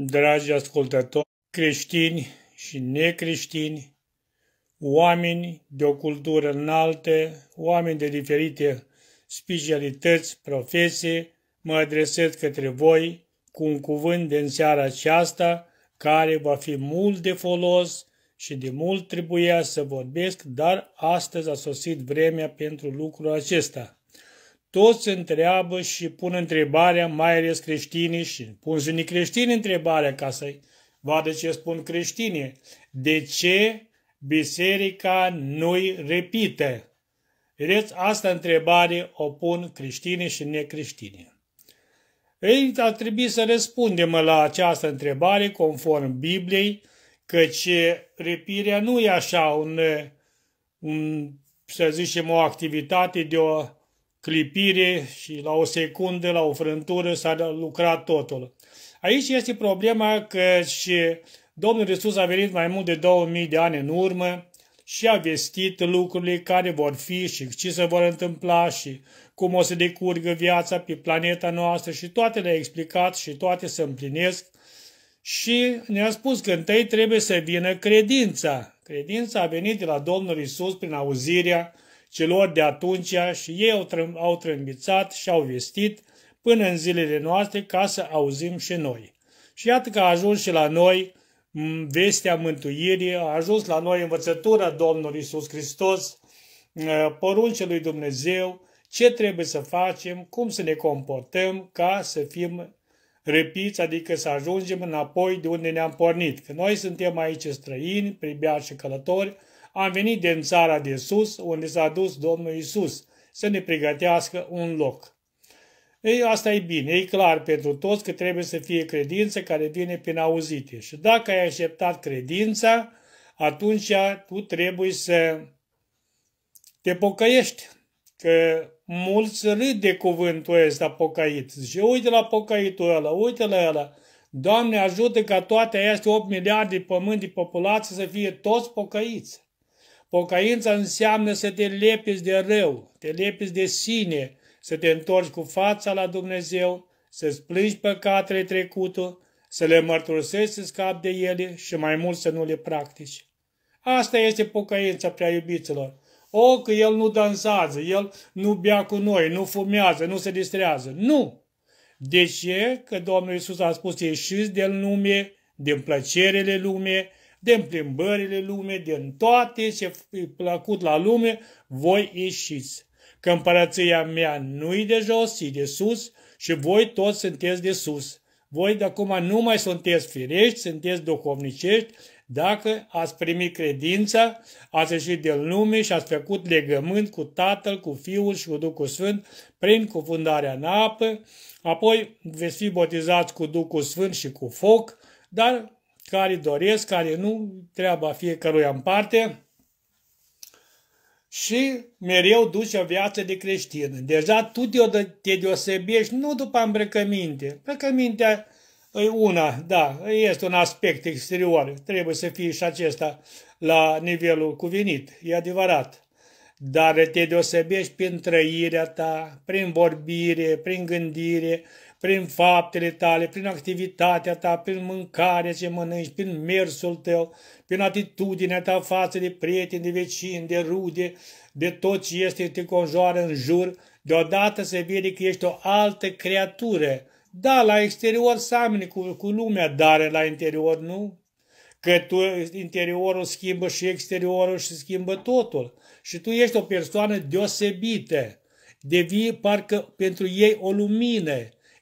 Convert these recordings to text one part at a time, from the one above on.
dragi ascultători creștini și necreștini, oameni de o cultură înaltă, oameni de diferite specialități, profesii, mă adresez către voi cu un cuvânt din seara aceasta care va fi mult de folos și de mult trebuia să vorbesc, dar astăzi a sosit vremea pentru lucrul acesta toți se întreabă și pun întrebarea, mai ales creștinii și pun și creștini întrebarea ca să-i vadă ce spun creștinii. De ce biserica nu-i repite? Vedeți, asta întrebare o pun creștinii și necreștinii. Ei ar trebui să răspundem la această întrebare conform Bibliei, căci repirea nu e așa un, un să zicem, o activitate de o clipire și la o secundă, la o frântură s-a lucrat totul. Aici este problema că și Domnul Iisus a venit mai mult de 2000 de ani în urmă și a vestit lucrurile care vor fi și ce se vor întâmpla și cum o să decurgă viața pe planeta noastră și toate le-a explicat și toate se împlinesc. Și ne-a spus că întâi trebuie să vină credința. Credința a venit de la Domnul Iisus prin auzirea Celor de atunci și ei au, trâm- au trâmbițat și au vestit până în zilele noastre ca să auzim și noi. Și iată că a ajuns și la noi vestea mântuirii, a ajuns la noi învățătura Domnului Isus Hristos, poruncii lui Dumnezeu, ce trebuie să facem, cum să ne comportăm ca să fim repiți, adică să ajungem înapoi de unde ne-am pornit. Că noi suntem aici străini, pribeați și călători, am venit din țara de sus, unde s-a dus Domnul Isus, să ne pregătească un loc. Ei, asta e bine, e clar pentru toți că trebuie să fie credință care vine prin auzite. Și dacă ai acceptat credința, atunci tu trebuie să te pocăiești. Că mulți râd de cuvântul ăsta pocăit. Și uite la pocăitul ăla, uite la ăla. Doamne ajută ca toate aceste 8 miliarde de pământ de populație să fie toți pocăiți. Pocăința înseamnă să te lepezi de rău, te lepezi de sine, să te întorci cu fața la Dumnezeu, să-ți plângi păcatele trecutul, să le mărturisești să scapi de ele și mai mult să nu le practici. Asta este pocăința prea iubiților. O, că el nu dansează, el nu bea cu noi, nu fumează, nu se distrează. Nu! De ce? Că Domnul Iisus a spus, ieșiți de lume, din plăcerele lume, din plimbările lume, din toate ce e plăcut la lume, voi ieșiți. Că împărăția mea nu-i de jos, ci de sus și voi toți sunteți de sus. Voi de acum nu mai sunteți firești, sunteți duhovnicești, dacă ați primit credința, ați ieșit de lume și ați făcut legământ cu Tatăl, cu Fiul și cu Duhul Sfânt prin cufundarea în apă, apoi veți fi botizați cu Duhul Sfânt și cu foc, dar care doresc, care nu, treaba fiecăruia în parte. Și mereu duci o viață de creștin. Deja tu te deosebești nu după îmbrăcăminte. Îmbrăcămintea e una, da, este un aspect exterior. Trebuie să fie și acesta la nivelul cuvenit. E adevărat dar te deosebești prin trăirea ta, prin vorbire, prin gândire, prin faptele tale, prin activitatea ta, prin mâncarea ce mănânci, prin mersul tău, prin atitudinea ta față de prieteni, de vecini, de rude, de tot ce este te conjoară în jur, deodată se vede că ești o altă creatură. Da, la exterior seamănă cu, cu lumea, dar la interior nu. Că tu interiorul schimbă și exteriorul și schimbă totul. Și tu ești o persoană deosebită. Devii parcă pentru ei o lumină.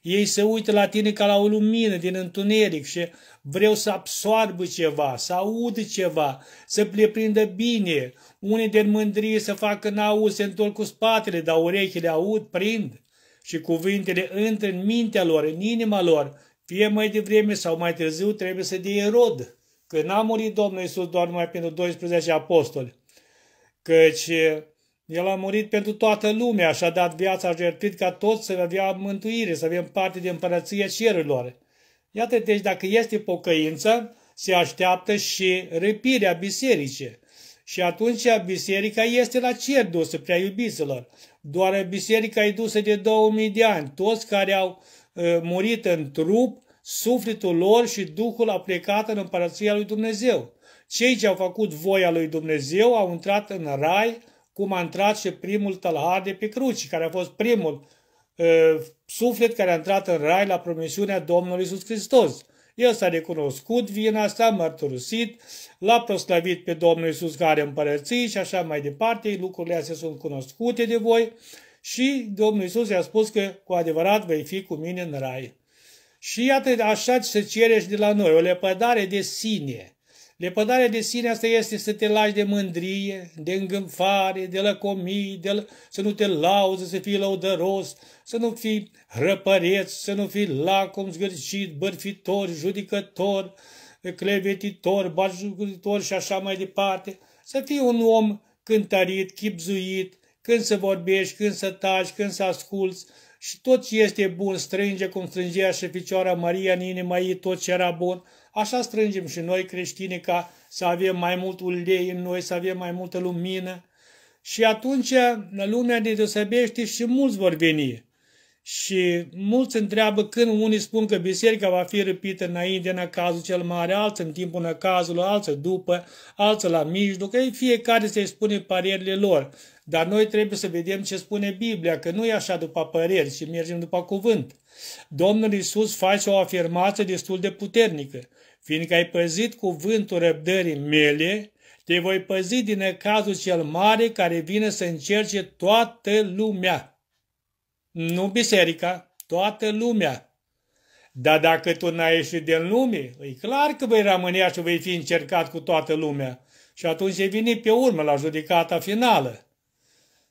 Ei se uită la tine ca la o lumină din întuneric și vreau să absorbă ceva, să audă ceva, să le prindă bine. Unii de mândrie să facă n au se întorc cu spatele, dar urechile aud, prind. Și cuvintele intră în mintea lor, în inima lor, fie mai devreme sau mai târziu trebuie să dea rod că n-a murit Domnul Iisus doar numai pentru 12 apostoli, căci el a murit pentru toată lumea și a dat viața jertfit ca toți să avea mântuire, să avem parte din împărăția cerurilor. Iată, deci dacă este pocăință, se așteaptă și răpirea bisericii. Și atunci biserica este la cer dusă, prea iubiților. Doar biserica e dusă de 2000 de ani. Toți care au murit în trup sufletul lor și Duhul a plecat în împărăția lui Dumnezeu. Cei ce au făcut voia lui Dumnezeu au intrat în rai, cum a intrat și primul tălhar de pe cruci, care a fost primul uh, suflet care a intrat în rai la promisiunea Domnului Isus Hristos. El s-a recunoscut vina, s-a mărturisit, l-a proslavit pe Domnul Isus care împărății și așa mai departe, lucrurile astea sunt cunoscute de voi și Domnul Isus i-a spus că cu adevărat vei fi cu mine în rai. Și iată, așa se cere și de la noi, o lepădare de sine. Lepădarea de sine asta este să te lași de mândrie, de îngânfare, de lăcomii, de l- să nu te lauzi, să fii lăudăros, să nu fii răpăreț, să nu fii lacom, zgârșit, bărfitor, judicător, clevetitor, bajucător și așa mai departe. Să fii un om cântărit, chipzuit, când să vorbești, când să taci, când să asculți, și tot ce este bun strânge, cum strângea și Ficioara Maria în inima ei tot ce era bun, așa strângem și noi creștini ca să avem mai mult ulei în noi, să avem mai multă lumină. Și atunci lumea ne deosebește și mulți vor veni. Și mulți întreabă când unii spun că biserica va fi răpită înainte în cazul cel mare, alții în timpul în cazul, alții după, alții la mijloc, ei fiecare se spune parierile lor. Dar noi trebuie să vedem ce spune Biblia, că nu e așa după păreri, ci mergem după cuvânt. Domnul Isus face o afirmație destul de puternică. Fiindcă ai păzit cuvântul răbdării mele, te voi păzi din cazul cel mare care vine să încerce toată lumea. Nu biserica, toată lumea. Dar dacă tu n-ai ieșit din lume, e clar că vei rămâne și vei fi încercat cu toată lumea. Și atunci vine pe urmă la judecata finală.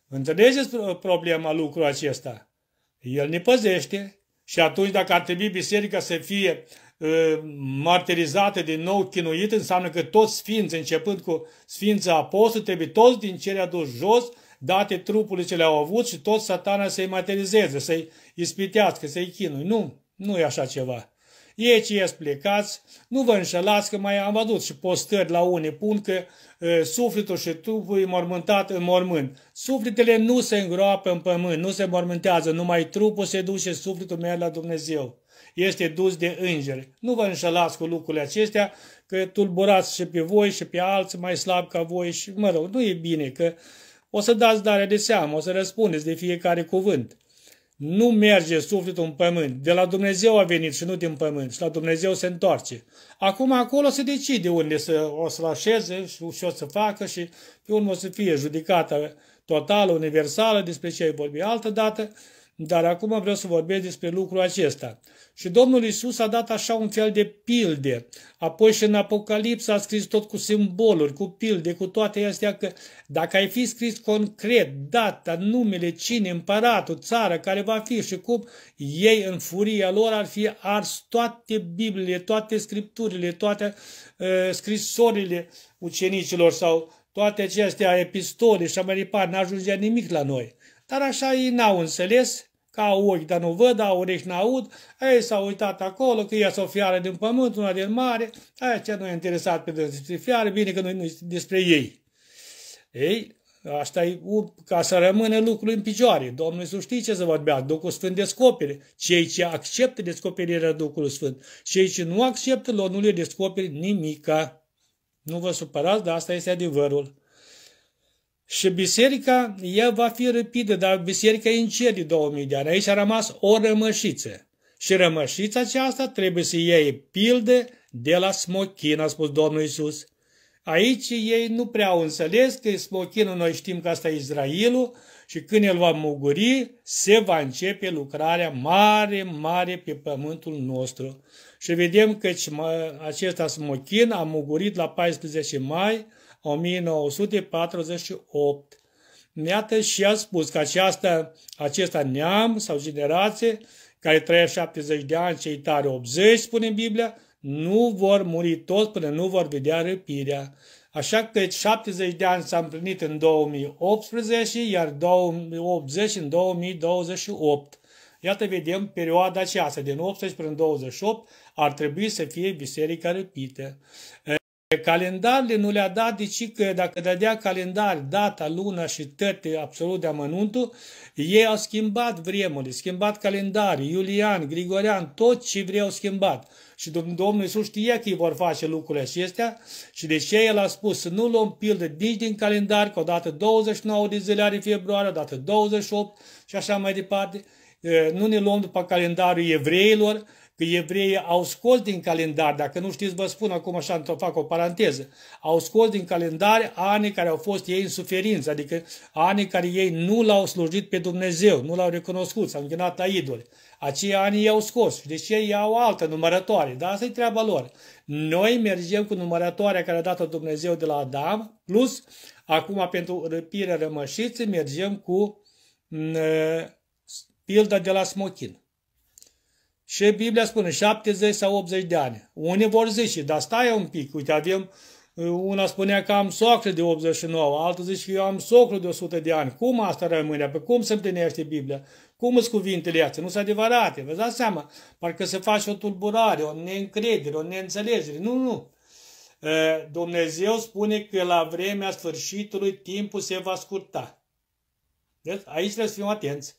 Înțelegeți problema lucrul acesta? El ne păzește și atunci dacă ar trebui biserica să fie uh, martirizată din nou, chinuit înseamnă că toți sfinți, începând cu sfința apostol, trebuie toți din cele adus jos, date trupului ce le-au avut și tot satana să-i materizeze, să-i ispitească, să-i chinui. Nu, nu e așa ceva. Ieci explicați, nu vă înșelați că mai am văzut și postări la unii pun că e, sufletul și trupul e mormântat în mormânt. Sufletele nu se îngroapă în pământ, nu se mormântează, numai trupul se duce, sufletul merge la Dumnezeu. Este dus de îngeri. Nu vă înșelați cu lucrurile acestea, că tulburați și pe voi și pe alții mai slab ca voi și, mă rog, nu e bine, că o să dați dare de seamă, o să răspundeți de fiecare cuvânt. Nu merge sufletul în pământ. De la Dumnezeu a venit și nu din pământ. Și la Dumnezeu se întoarce. Acum acolo se decide unde să, o să așeze și, ce o să facă și pe urmă o să fie judecată totală, universală, despre ce ai vorbit altă dată. Dar acum vreau să vorbesc despre lucrul acesta. Și Domnul Isus a dat așa un fel de pilde. Apoi și în Apocalipsa a scris tot cu simboluri, cu pilde, cu toate astea că dacă ai fi scris concret data, numele, cine, împăratul, țara care va fi și cum, ei în furia lor ar fi ars toate Bibliile, toate scripturile, toate uh, scrisorile ucenicilor sau toate acestea epistole și mai departe, n-ajungea nimic la noi. Dar așa ei n-au înțeles că au ochi, dar nu văd, au urechi, n-aud, ei s-au uitat acolo, că ia o fiară din pământ, una din mare, aia ce nu e interesat pe despre fiară, bine că nu despre ei. Ei, asta e ca să rămână lucrul în picioare. Domnul Iisus știe ce să vorbea, Duhul Sfânt descopere. Cei ce acceptă descoperirea Duhului Sfânt, cei ce nu acceptă, lor nu le descoperi nimica. Nu vă supărați, dar asta este adevărul. Și biserica, ea va fi răpită, dar biserica e în cer de 2000 de ani. Aici a rămas o rămășiță. Și rămășița aceasta trebuie să iei pilde de la smochin, a spus Domnul Isus. Aici ei nu prea au înțeles că smochinul, noi știm că asta e Israelul, și când el va muguri, se va începe lucrarea mare, mare pe pământul nostru. Și vedem că acesta smochin a mugurit la 14 mai 1948. Iată și a spus că aceasta, acesta neam sau generație care trăie 70 de ani, cei tare 80, spune Biblia, nu vor muri toți până nu vor vedea răpirea. Așa că 70 de ani s-a împlinit în 2018, iar 80 în 2028. Iată, vedem perioada aceasta, din 18 până 28, ar trebui să fie biserica răpită. Calendarele nu le-a dat, deci că dacă dădea calendar, data, luna și tăte absolut de amănuntul, ei au schimbat vremurile, schimbat calendarii, Iulian, Grigorian, tot ce vreau schimbat. Și Domnul Iisus știe că îi vor face lucrurile acestea și de ce El a spus să nu luăm pildă nici din calendar, că odată 29 de zile are februarie, odată 28 și așa mai departe nu ne luăm după calendarul evreilor, că evreii au scos din calendar, dacă nu știți, vă spun acum așa, fac o paranteză, au scos din calendar anii care au fost ei în suferință, adică anii care ei nu l-au slujit pe Dumnezeu, nu l-au recunoscut, s-au închinat la idoli. Acei ani i-au scos și deci ei au altă numărătoare, dar asta e treaba lor. Noi mergem cu numărătoarea care a dat-o Dumnezeu de la Adam, plus acum pentru răpirea rămășiții mergem cu mm, pilda de la smochin. Și Biblia spune 70 sau 80 de ani. Unii vor zice, dar stai un pic, uite, avem, uh, una spunea că am socră de 89, altul zice că eu am socră de 100 de ani. Cum asta rămâne? Pe cum se împlinește Biblia? Cum sunt cuvintele astea? Nu sunt adevărate. Vă dați seama? Parcă se face o tulburare, o neîncredere, o neînțelegere. Nu, nu. Uh, Dumnezeu spune că la vremea sfârșitului timpul se va scurta. Deci aici trebuie să fim atenți.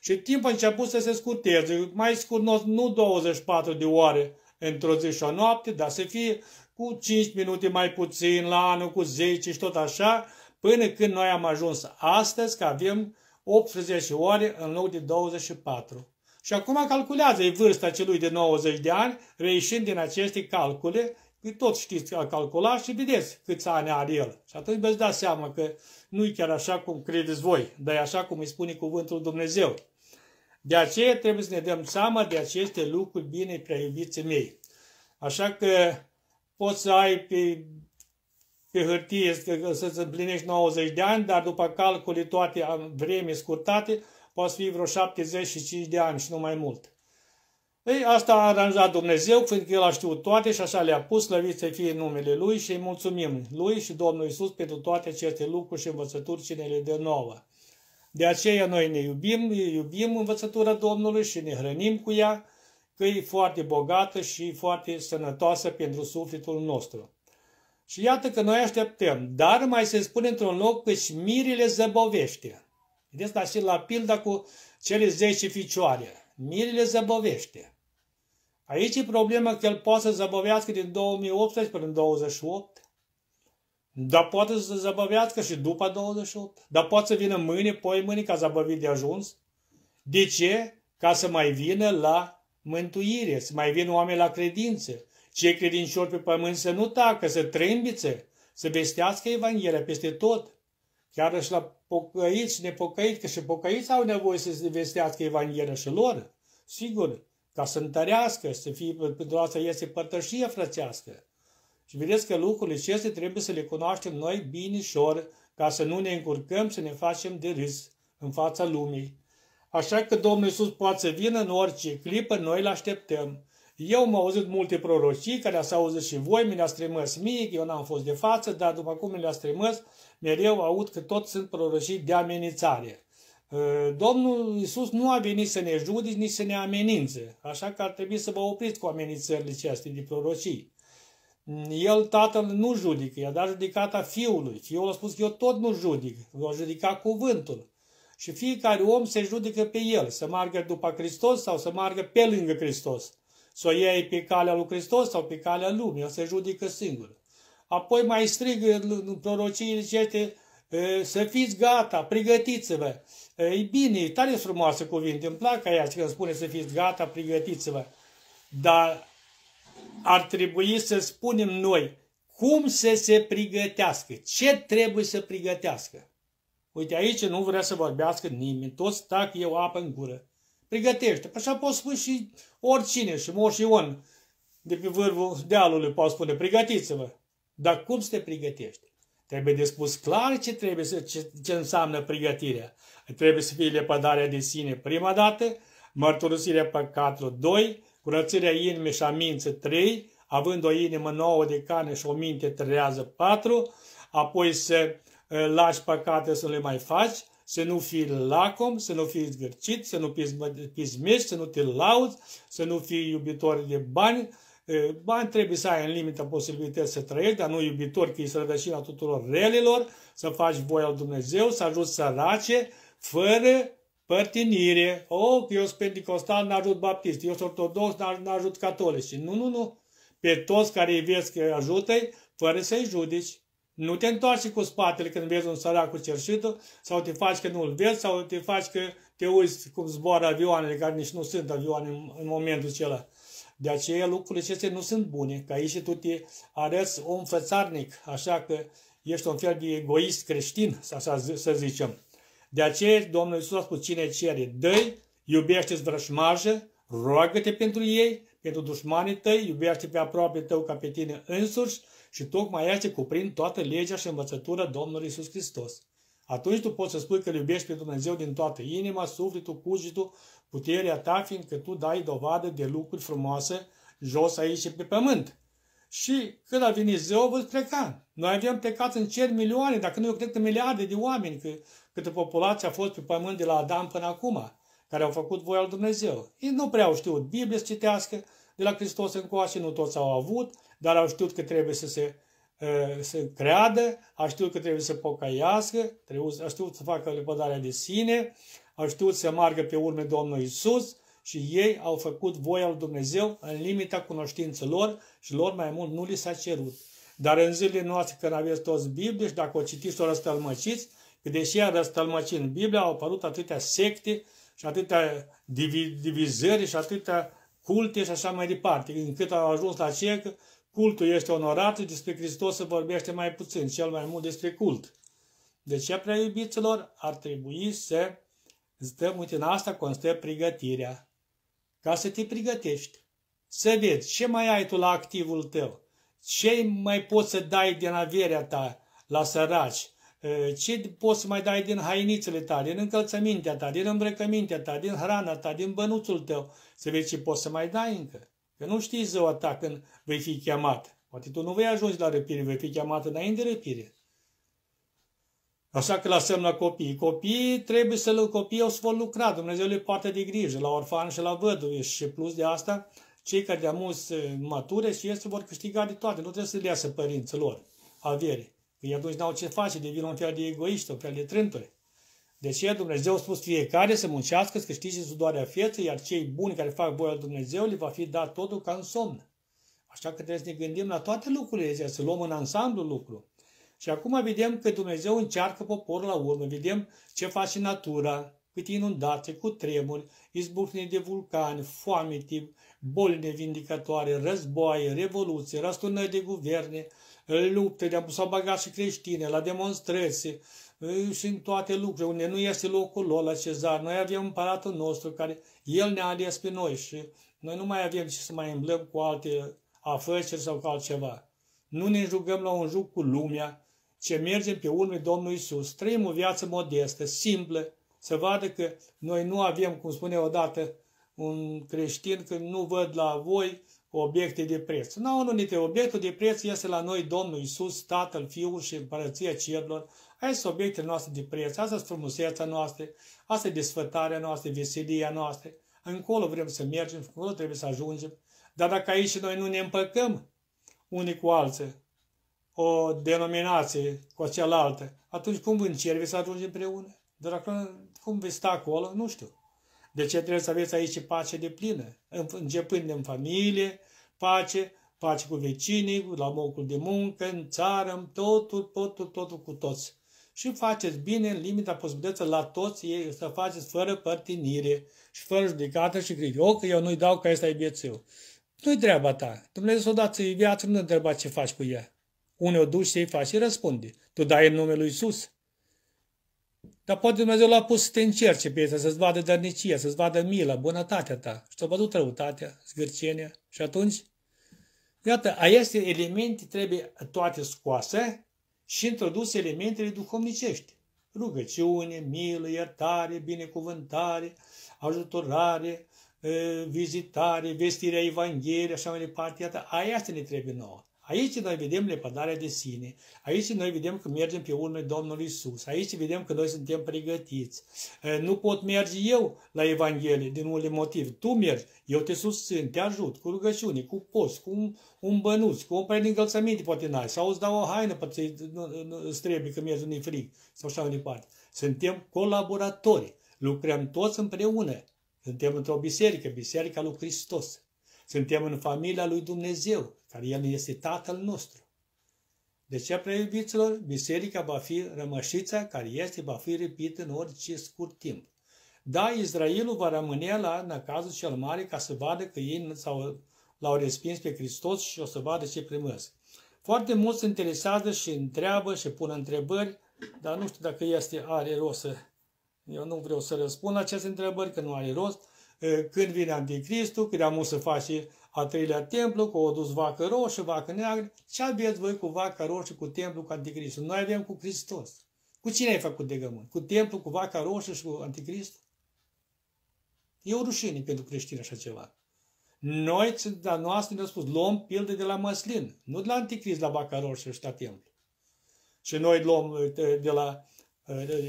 Și timpul a început să se scurteze, mai scurt, nu 24 de ore într-o zi și o noapte, dar să fie cu 5 minute mai puțin la anul, cu 10 și tot așa, până când noi am ajuns astăzi că avem 18 ore în loc de 24. Și acum calculează vârsta celui de 90 de ani, reieșind din aceste calcule, că tot știți a calculat și vedeți câți ani are el. Și atunci vă dați seama că nu-i chiar așa cum credeți voi, dar e așa cum îi spune cuvântul Dumnezeu. De aceea trebuie să ne dăm seama de aceste lucruri bine prea iubiții mei. Așa că poți să ai pe, pe hârtie să-ți împlinești 90 de ani, dar după calcule toate vreme scurtate, poți fi vreo 75 de ani și nu mai mult. Ei, asta a aranjat Dumnezeu, fiindcă El a știut toate și așa le-a pus, slăvit să fie numele Lui și îi mulțumim Lui și Domnul Isus pentru toate aceste lucruri și învățături și ne le dă nouă. De aceea noi ne iubim, iubim învățătura Domnului și ne hrănim cu ea, că e foarte bogată și foarte sănătoasă pentru sufletul nostru. Și iată că noi așteptăm, dar mai se spune într-un loc că și mirile zăbovește. Vedeți, și la pilda cu cele 10 ficioare. Mirile zăbovește. Aici e problema că el poate să zăbăvească din 2018 până în 28, dar poate să zăbăvească și după 28, dar poate să vină mâine, poi mâine, ca zăbăvit de ajuns. De ce? Ca să mai vină la mântuire, să mai vină oameni la credință. Cei credincioși pe pământ să nu tacă, să trâmbițe, să vestească Evanghelia peste tot. Chiar și la pocăiți și nepocăiți, că și pocăiți au nevoie să vestească Evanghelia și lor. Sigur, ca să întărească, să fie, pentru asta este părtășie frățească. Și vedeți că lucrurile acestea trebuie să le cunoaștem noi bine, binișor, ca să nu ne încurcăm, să ne facem de râs în fața lumii. Așa că Domnul Iisus poate să vină în orice clipă, noi îl așteptăm. Eu am auzit multe prorocii care au auzit și voi, mi le-a strămăs mic, eu n-am fost de față, dar după cum mi le-a strămăs, mereu aud că tot sunt prorocii de amenințare. Ă, Domnul Isus nu a venit să ne judici, nici să ne amenințe, așa că ar trebui să vă opriți cu amenințările acestea de prorocii. El, tatăl, nu judică, i-a dat judecata fiului. Fiul a spus că eu tot nu judic, vă judica cuvântul. Și fiecare om se judecă pe el, să margă după Hristos sau să margă pe lângă Hristos. Să o iei pe calea lui Hristos sau pe calea lumii, el se judecă singur. Apoi mai strigă în prorocii, zice, să fiți gata, pregătiți-vă. E bine, tare frumoase cuvinte, îmi plac aia când spune să fiți gata, pregătiți-vă. Dar ar trebui să spunem noi cum să se pregătească, ce trebuie să pregătească. Uite, aici nu vrea să vorbească nimeni, toți tac eu apă în gură. Pregătește, așa poți spune și oricine, și Moș Ion, de pe vârful dealului poți spune, pregătiți-vă. Dar cum să te pregătești? Trebuie de spus clar ce, trebuie să, ce, ce înseamnă pregătirea. Trebuie să fie lepădarea de sine prima dată, mărturisirea păcatului 2, curățirea inimii și a minții 3, având o inimă nouă de cane și o minte trează 4, apoi să ă, lași păcate să le mai faci, să nu fii lacom, să nu fii zgârcit, să nu pismești, să nu te lauzi, să nu fii iubitor de bani, Bani trebuie să ai în limită posibilități să trăiești, dar nu iubitor, că ești rădăcina tuturor relilor, să faci voia lui Dumnezeu, să ajut sărace, fără părtinire. Oh, eu sunt pentecostal, n-ajut baptist, eu sunt ortodox, n-ajut catolici. Nu, nu, nu. Pe toți care îi vezi că ajută fără să-i judeci. Nu te întoarci cu spatele când vezi un sărac cu cerșitul, sau te faci că nu-l vezi, sau te faci că te uiți cum zboară avioanele, care nici nu sunt avioane în, în momentul acela. De aceea lucrurile acestea nu sunt bune, că aici tu te arăți om fățarnic, așa că ești un fel de egoist creștin, așa să zicem. De aceea Domnul Iisus a spus, cine cere, dă iubește-ți vrășmajă, roagă-te pentru ei, pentru dușmanii tăi, iubește pe aproape tău ca pe tine însuși și tocmai aici cuprind toată legea și învățătura Domnului Iisus Hristos. Atunci tu poți să spui că îl iubești pe Dumnezeu din toată inima, sufletul, cugetul, puterea ta, fiindcă tu dai dovadă de lucruri frumoase jos aici și pe pământ. Și când a venit Zeu, vă pleca. Noi avem plecat în cer milioane, dacă nu eu cred că miliarde de oameni, că, câtă populație a fost pe pământ de la Adam până acum, care au făcut voia lui Dumnezeu. Ei nu prea au știut Biblia să citească, de la Hristos încoace nu toți au avut, dar au știut că trebuie să se să creadă, a știut că trebuie să pocăiască, trebuie, a știut să facă lepădarea de sine, a știut să margă pe urme Domnul Isus și ei au făcut voia lui Dumnezeu în limita lor și lor mai mult nu li s-a cerut. Dar în zilele noastre când aveți toți Biblie și dacă o citiți, o răstălmăciți, că deși a răstălmăcit în Biblie, au apărut atâtea secte și atâtea divizări și atâtea culte și așa mai departe, încât au ajuns la ceea că cultul este onorat, despre Hristos se vorbește mai puțin, cel mai mult despre cult. Deci, prea iubiților, ar trebui să stăm, uite, în asta constă pregătirea. Ca să te pregătești. Să vezi ce mai ai tu la activul tău, ce mai poți să dai din averea ta la săraci, ă, ce poți să mai dai din hainițele tale, din încălțămintea ta, din îmbrăcămintea ta, din hrana ta, din bănuțul tău, să vezi ce poți să mai dai încă. Că nu știi ziua ta când vei fi chemat. Poate tu nu vei ajunge la răpire, vei fi chemat înainte de răpire. Așa că lăsăm la copii. Copiii trebuie să copiii o să vor lucra. Dumnezeu le poate de grijă la orfan și la văduvi și plus de asta cei care de amus eh, mature și este vor câștiga de toate. Nu trebuie să le iasă părinților avere. Că ei atunci n-au ce face, devin un fel de egoiști, un fel de trânturi. De deci, ce Dumnezeu a spus fiecare să muncească, să câștige sudoarea vieții, iar cei buni care fac voia Dumnezeu le va fi dat totul ca în somn. Așa că trebuie să ne gândim la toate lucrurile să luăm în ansamblu lucru. Și acum vedem că Dumnezeu încearcă poporul la urmă, vedem ce face natura, câte inundații, cu tremuri, izbucne de vulcani, foamete, boli nevindicatoare, războaie, revoluții, răsturnări de guverne, lupte, de-a s și creștine la demonstrații, și în toate lucrurile, unde nu este locul lor la cezar. Noi avem împăratul nostru care el ne-a ales pe noi și noi nu mai avem ce să mai îmblăm cu alte afaceri sau cu altceva. Nu ne jucăm la un joc cu lumea, ce mergem pe urme Domnului Iisus. Trăim o viață modestă, simplă, să vadă că noi nu avem, cum spune odată un creștin, că nu văd la voi obiecte de preț. Nu, nu, nite, obiectul de preț este la noi Domnul Isus, Tatăl, Fiul și Împărăția Cerurilor. Aici sunt obiectele noastre de preț, asta sunt frumusețea noastră, asta e desfătarea noastră, veselia noastră. Încolo vrem să mergem, încolo trebuie să ajungem. Dar dacă aici noi nu ne împăcăm unii cu alții, o denominație cu cealaltă, atunci cum în cer să ajungem împreună? Dar dacă cum vei sta acolo, nu știu. De ce trebuie să aveți aici pace de plină? Începând în familie, pace, pace cu vecinii, la locul de muncă, în țară, în totul, totul, totul cu toți. Și faceți bine în limita posibilității la toți ei să faceți fără părtinire și fără judecată și griji. O, că eu nu-i dau că ăsta e biețiu. Nu-i treaba ta. Dumnezeu să o dați viață, nu întreba ce faci cu ea. Unii o duci și îi faci și răspunde. Tu dai în numele lui Iisus. Dar poate Dumnezeu l-a pus să te încerce pe ei, să-ți vadă dărnicia, să-ți vadă mila, bunătatea ta. Și ți-a văzut răutatea, zgârcenia. Și atunci, iată, aceste elemente trebuie toate scoase și introduse elementele duhovnicești. Rugăciune, milă, iertare, binecuvântare, ajutorare, vizitare, vestirea Evangheliei, așa mai departe. Iată, aia asta ne trebuie nouă. Aici noi vedem lepădarea de sine, aici noi vedem că mergem pe urme Domnului Isus, aici vedem că noi suntem pregătiți. Nu pot merge eu la Evanghelie din unele motive. Tu mergi, eu te susțin, te ajut cu rugăciune, cu post, cu un, un bănuț, cu o încălțăminte poate n-ai, sau îți dau o haină, pe îți trebuie că mergi unui frig sau așa mai departe. Suntem colaboratori, lucrăm toți împreună, suntem într-o biserică, biserica lui Hristos. Suntem în familia lui Dumnezeu, care El este Tatăl nostru. De ce, prea iubiților, biserica va fi rămășița care este, va fi repită în orice scurt timp. Da, Israelul va rămâne la năcazul cel mare ca să vadă că ei s-au, l-au respins pe Hristos și o să vadă ce primesc. Foarte mulți se interesează și întreabă și pun întrebări, dar nu știu dacă este are rost să... Eu nu vreau să răspund la aceste întrebări, că nu are rost, când vine anticristul, când am să faci a treilea templu, că o dus vacă roșie, vacă neagră. Ce aveți voi cu vaca roșie, cu templu, cu anticristul? Noi avem cu Hristos. Cu cine ai făcut legământ? Cu templu, cu vaca roșie și cu anticristul? E o rușine pentru creștini așa ceva. Noi, la noastră, ne-au spus, luăm pilde de la măslin, nu de la anticrist, la vaca roșie și la templu. Și noi luăm de la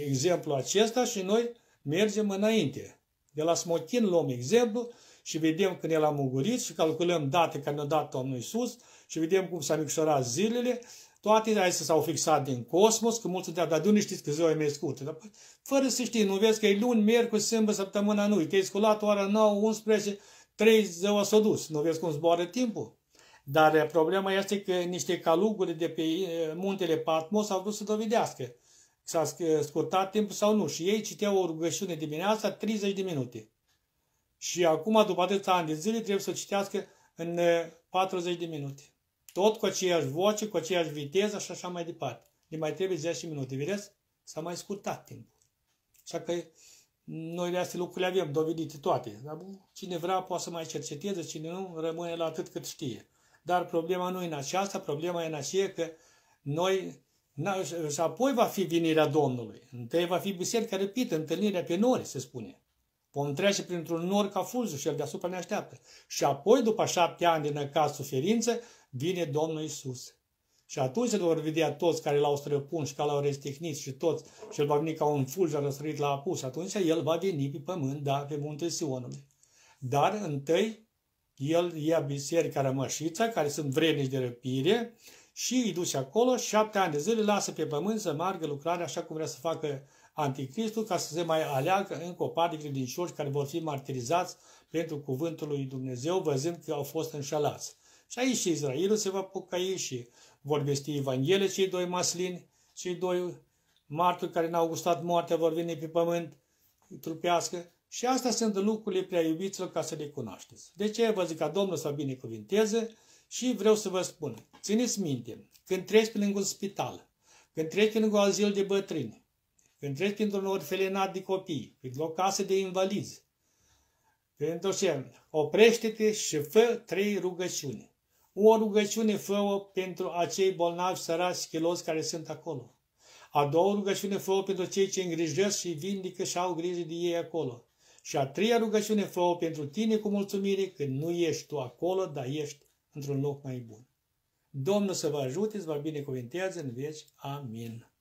exemplu acesta și noi mergem înainte de la Smotin luăm exemplu și vedem când el a mugurit și calculăm date care ne-a dat Domnul Iisus și vedem cum s-a micșorat zilele, toate astea s-au fixat din cosmos, că mulți întreabă, dar de unde știți că ziua e mai scurtă? Dar, păi, fără să știi, nu vezi că e luni, miercuri, sâmbă, săptămâna nu, te-ai sculat oara 9, 11, 3 ziua s-a dus, nu vezi cum zboară timpul? Dar eh, problema este că niște caluguri de pe eh, muntele Patmos au vrut să dovedească s-a scurtat timpul sau nu. Și ei citeau o rugăciune dimineața 30 de minute. Și acum, după atâția ani de zile, trebuie să citească în 40 uh, de minute. Tot cu aceeași voce, cu aceeași viteză și așa mai departe. Le mai trebuie 10 minute. Vedeți? S-a mai scurtat timpul. Așa că noi de astea lucruri le avem dovedite toate. Dar cine vrea poate să mai cerceteze, cine nu rămâne la atât cât știe. Dar problema nu e în aceasta, problema e în aceea că noi și apoi va fi venirea Domnului. Întâi va fi biserica răpită, întâlnirea pe nori, se spune. Vom trece printr-un nor ca fulzul și el deasupra ne așteaptă. Și apoi, după șapte ani din încaz suferință, vine Domnul Isus. Și atunci se vor vedea toți care l-au străpun și care l-au restihnit și toți. Și el va veni ca un fulger răsărit la apus. Atunci el va veni pe pământ, da, pe muntele Sionului. Dar întâi el ia biserica rămășiță, care sunt vrednici de răpire, și îi duce acolo, șapte ani de zile lasă pe pământ să margă lucrarea așa cum vrea să facă anticristul, ca să se mai aleagă încă o parte de credincioși care vor fi martirizați pentru cuvântul lui Dumnezeu, văzând că au fost înșelați. Și aici și Israelul se va pocăi și vor vesti Evanghelie cei doi maslini, cei doi marturi care n-au gustat moartea vor veni pe pământ trupească. Și astea sunt lucrurile prea iubiților ca să le cunoașteți. De ce vă zic ca Domnul să binecuvinteze, și vreau să vă spun, țineți minte, când treci pe lângă un spital, când treci pe lângă un azil de bătrâni, când treci printr-un orfelinat de copii, printr-o casă de invalizi, pentru ce? Oprește-te și fă trei rugăciuni. O rugăciune fă-o pentru acei bolnavi săraci schiloți care sunt acolo. A doua rugăciune fă-o pentru cei ce îngrijesc și vindică și au grijă de ei acolo. Și a treia rugăciune fă-o pentru tine cu mulțumire când nu ești tu acolo, dar ești într-un loc mai bun. Domnul să vă ajute, să vă binecuvântează în veci. Amin.